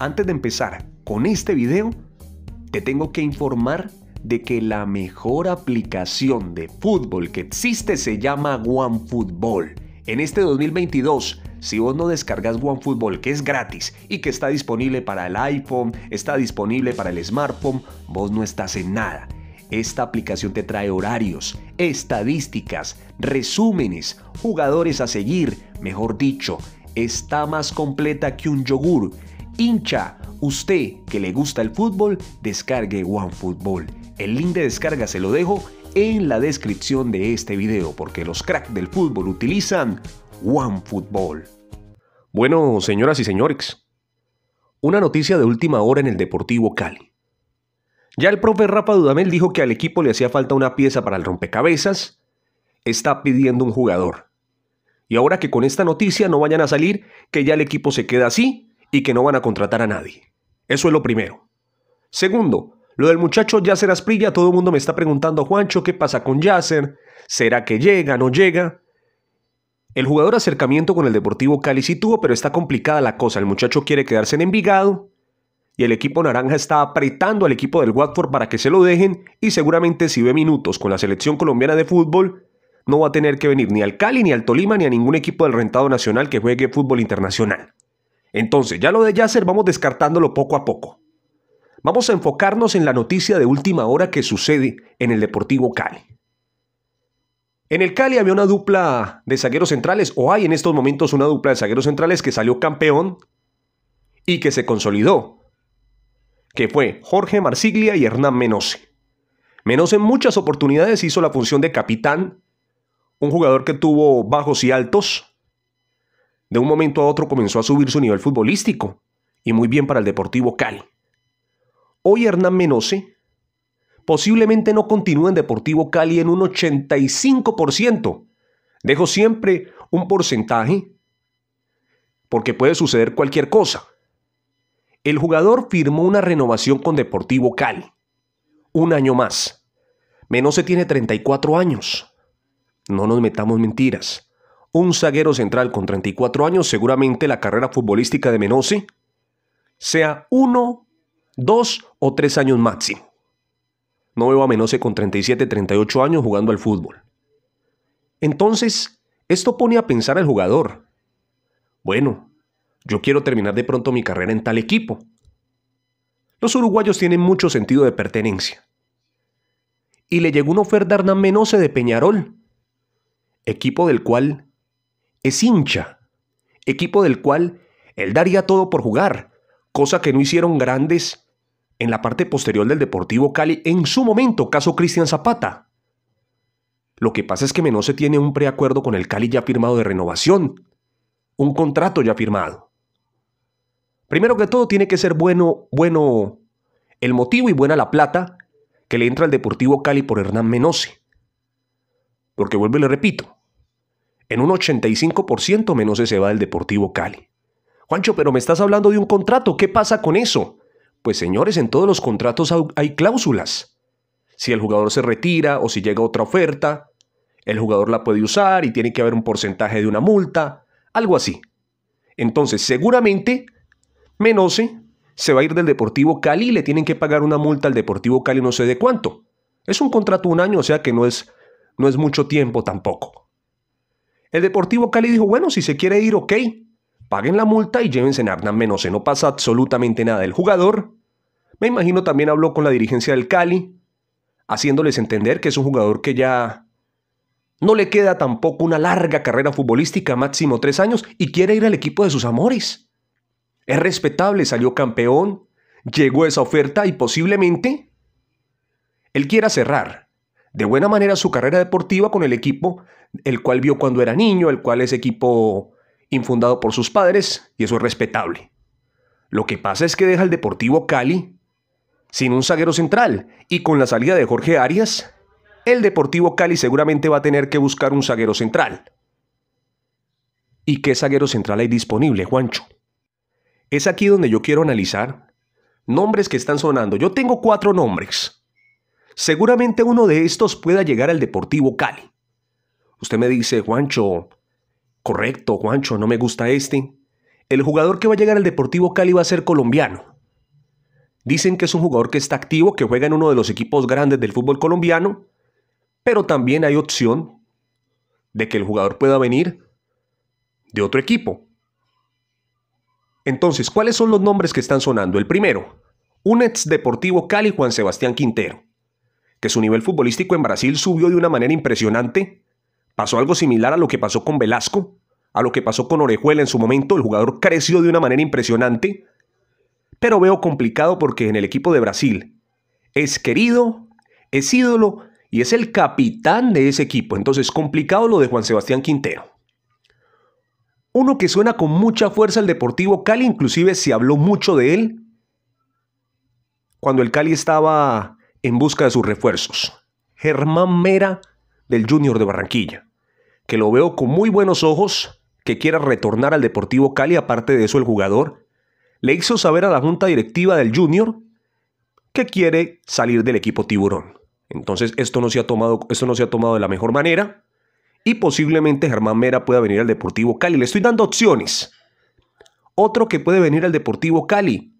Antes de empezar con este video, te tengo que informar de que la mejor aplicación de fútbol que existe se llama OneFootball. En este 2022, si vos no descargas OneFootball, que es gratis y que está disponible para el iPhone, está disponible para el smartphone, vos no estás en nada. Esta aplicación te trae horarios, estadísticas, resúmenes, jugadores a seguir, mejor dicho, está más completa que un yogur hincha, usted que le gusta el fútbol, descargue OneFootball. El link de descarga se lo dejo en la descripción de este video porque los cracks del fútbol utilizan OneFootball. Bueno, señoras y señores, una noticia de última hora en el Deportivo Cali. Ya el profe Rafa Dudamel dijo que al equipo le hacía falta una pieza para el rompecabezas, está pidiendo un jugador. Y ahora que con esta noticia no vayan a salir, que ya el equipo se queda así, y que no van a contratar a nadie. Eso es lo primero. Segundo, lo del muchacho Yasser Asprilla, todo el mundo me está preguntando, Juancho, ¿qué pasa con Yasser? ¿Será que llega, no llega? El jugador acercamiento con el Deportivo Cali sí tuvo, pero está complicada la cosa. El muchacho quiere quedarse en Envigado y el equipo naranja está apretando al equipo del Watford para que se lo dejen y seguramente si ve minutos con la selección colombiana de fútbol, no va a tener que venir ni al Cali, ni al Tolima, ni a ningún equipo del rentado nacional que juegue fútbol internacional. Entonces, ya lo de Yasser vamos descartándolo poco a poco. Vamos a enfocarnos en la noticia de última hora que sucede en el Deportivo Cali. En el Cali había una dupla de zagueros centrales, o hay en estos momentos una dupla de zagueros centrales que salió campeón y que se consolidó, que fue Jorge Marsiglia y Hernán Menose. Menose en muchas oportunidades hizo la función de capitán, un jugador que tuvo bajos y altos, de un momento a otro comenzó a subir su nivel futbolístico, y muy bien para el Deportivo Cali. Hoy Hernán Menose posiblemente no continúe en Deportivo Cali en un 85%. Dejo siempre un porcentaje porque puede suceder cualquier cosa. El jugador firmó una renovación con Deportivo Cali. Un año más. Menose tiene 34 años. No nos metamos mentiras un zaguero central con 34 años, seguramente la carrera futbolística de Menosi sea uno, dos o tres años máximo. No veo a Menose con 37, 38 años jugando al fútbol. Entonces, esto pone a pensar al jugador. Bueno, yo quiero terminar de pronto mi carrera en tal equipo. Los uruguayos tienen mucho sentido de pertenencia. Y le llegó una oferta a Hernán Menose de Peñarol, equipo del cual es hincha, equipo del cual él daría todo por jugar, cosa que no hicieron grandes en la parte posterior del Deportivo Cali en su momento, caso Cristian Zapata. Lo que pasa es que Menose tiene un preacuerdo con el Cali ya firmado de renovación, un contrato ya firmado. Primero que todo tiene que ser bueno, bueno el motivo y buena la plata que le entra al Deportivo Cali por Hernán Menose. Porque vuelvo y le repito, en un 85% menos se va del Deportivo Cali. Juancho, pero me estás hablando de un contrato, ¿qué pasa con eso? Pues señores, en todos los contratos hay cláusulas. Si el jugador se retira o si llega otra oferta, el jugador la puede usar y tiene que haber un porcentaje de una multa, algo así. Entonces, seguramente, Menose se va a ir del Deportivo Cali y le tienen que pagar una multa al Deportivo Cali no sé de cuánto. Es un contrato un año, o sea que no es, no es mucho tiempo tampoco. El Deportivo Cali dijo, bueno, si se quiere ir, ok, paguen la multa y llévense a menos Menose, no pasa absolutamente nada. El jugador, me imagino, también habló con la dirigencia del Cali, haciéndoles entender que es un jugador que ya no le queda tampoco una larga carrera futbolística, máximo tres años, y quiere ir al equipo de sus amores. Es respetable, salió campeón, llegó esa oferta y posiblemente él quiera cerrar de buena manera su carrera deportiva con el equipo, el cual vio cuando era niño, el cual es equipo infundado por sus padres, y eso es respetable. Lo que pasa es que deja al Deportivo Cali sin un zaguero central, y con la salida de Jorge Arias, el Deportivo Cali seguramente va a tener que buscar un zaguero central. ¿Y qué zaguero central hay disponible, Juancho? Es aquí donde yo quiero analizar nombres que están sonando. Yo tengo cuatro nombres. Seguramente uno de estos pueda llegar al Deportivo Cali. Usted me dice, Juancho, correcto, Juancho, no me gusta este. El jugador que va a llegar al Deportivo Cali va a ser colombiano. Dicen que es un jugador que está activo, que juega en uno de los equipos grandes del fútbol colombiano, pero también hay opción de que el jugador pueda venir de otro equipo. Entonces, ¿cuáles son los nombres que están sonando? El primero, un ex Deportivo Cali Juan Sebastián Quintero que su nivel futbolístico en Brasil subió de una manera impresionante. Pasó algo similar a lo que pasó con Velasco, a lo que pasó con Orejuela en su momento. El jugador creció de una manera impresionante, pero veo complicado porque en el equipo de Brasil es querido, es ídolo y es el capitán de ese equipo. Entonces, complicado lo de Juan Sebastián Quintero. Uno que suena con mucha fuerza el Deportivo Cali, inclusive se habló mucho de él. Cuando el Cali estaba en busca de sus refuerzos. Germán Mera del Junior de Barranquilla, que lo veo con muy buenos ojos, que quiera retornar al Deportivo Cali, aparte de eso el jugador, le hizo saber a la junta directiva del Junior que quiere salir del equipo tiburón. Entonces esto no se ha tomado, no se ha tomado de la mejor manera y posiblemente Germán Mera pueda venir al Deportivo Cali. Le estoy dando opciones. Otro que puede venir al Deportivo Cali,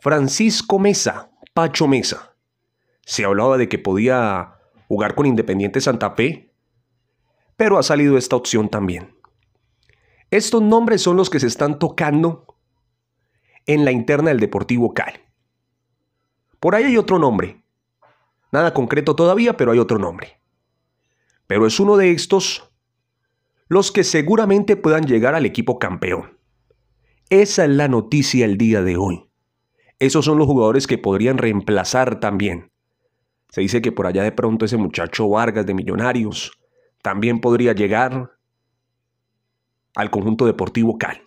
Francisco Mesa, Pacho Mesa. Se hablaba de que podía jugar con Independiente Santa Fe, pero ha salido esta opción también. Estos nombres son los que se están tocando en la interna del Deportivo Cali. Por ahí hay otro nombre. Nada concreto todavía, pero hay otro nombre. Pero es uno de estos los que seguramente puedan llegar al equipo campeón. Esa es la noticia el día de hoy. Esos son los jugadores que podrían reemplazar también se dice que por allá de pronto ese muchacho Vargas de Millonarios también podría llegar al conjunto deportivo Cali.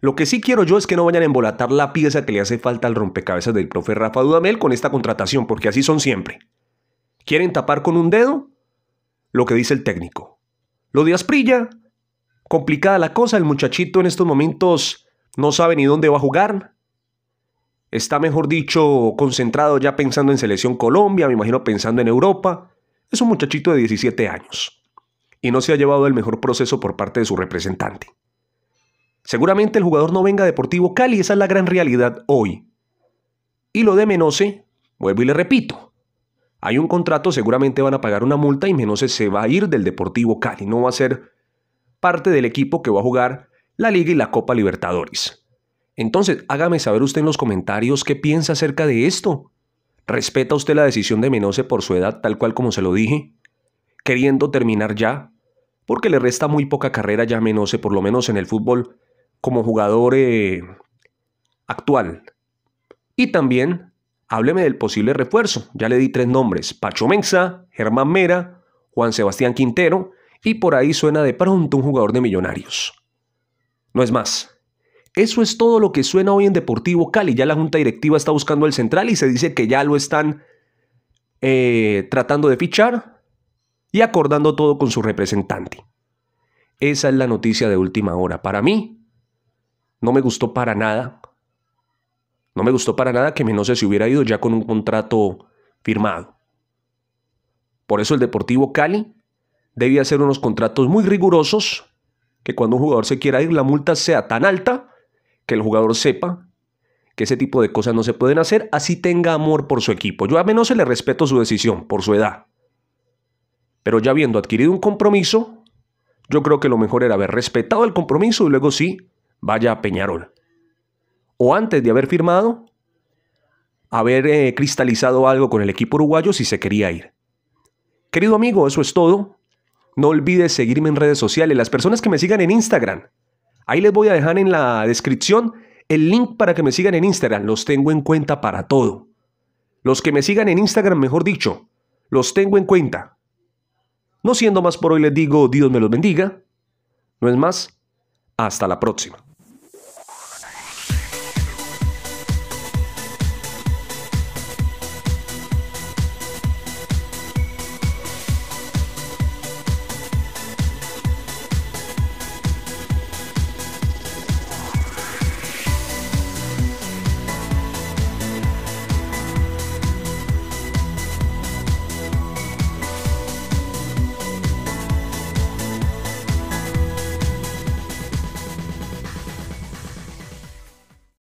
Lo que sí quiero yo es que no vayan a embolatar la pieza que le hace falta al rompecabezas del profe Rafa Dudamel con esta contratación, porque así son siempre. Quieren tapar con un dedo lo que dice el técnico. Lo de Asprilla, complicada la cosa, el muchachito en estos momentos no sabe ni dónde va a jugar, Está, mejor dicho, concentrado ya pensando en Selección Colombia, me imagino pensando en Europa. Es un muchachito de 17 años y no se ha llevado el mejor proceso por parte de su representante. Seguramente el jugador no venga a Deportivo Cali, esa es la gran realidad hoy. Y lo de Menose, vuelvo y le repito, hay un contrato, seguramente van a pagar una multa y Menose se va a ir del Deportivo Cali, no va a ser parte del equipo que va a jugar la Liga y la Copa Libertadores. Entonces, hágame saber usted en los comentarios qué piensa acerca de esto. ¿Respeta usted la decisión de Menose por su edad tal cual como se lo dije? ¿Queriendo terminar ya? Porque le resta muy poca carrera ya a Menose, por lo menos en el fútbol, como jugador eh, actual. Y también, hábleme del posible refuerzo. Ya le di tres nombres. Pacho Mensa, Germán Mera, Juan Sebastián Quintero y por ahí suena de pronto un jugador de millonarios. No es más. Eso es todo lo que suena hoy en Deportivo Cali. Ya la Junta Directiva está buscando al central y se dice que ya lo están eh, tratando de fichar y acordando todo con su representante. Esa es la noticia de última hora. Para mí, no me gustó para nada. No me gustó para nada que Menose se hubiera ido ya con un contrato firmado. Por eso el Deportivo Cali debía hacer unos contratos muy rigurosos que cuando un jugador se quiera ir la multa sea tan alta que el jugador sepa que ese tipo de cosas no se pueden hacer, así tenga amor por su equipo. Yo a menos se le respeto su decisión, por su edad. Pero ya habiendo adquirido un compromiso, yo creo que lo mejor era haber respetado el compromiso y luego sí, vaya a Peñarol. O antes de haber firmado, haber eh, cristalizado algo con el equipo uruguayo si se quería ir. Querido amigo, eso es todo. No olvides seguirme en redes sociales, las personas que me sigan en Instagram. Ahí les voy a dejar en la descripción el link para que me sigan en Instagram. Los tengo en cuenta para todo. Los que me sigan en Instagram, mejor dicho, los tengo en cuenta. No siendo más por hoy, les digo, Dios me los bendiga. No es más, hasta la próxima.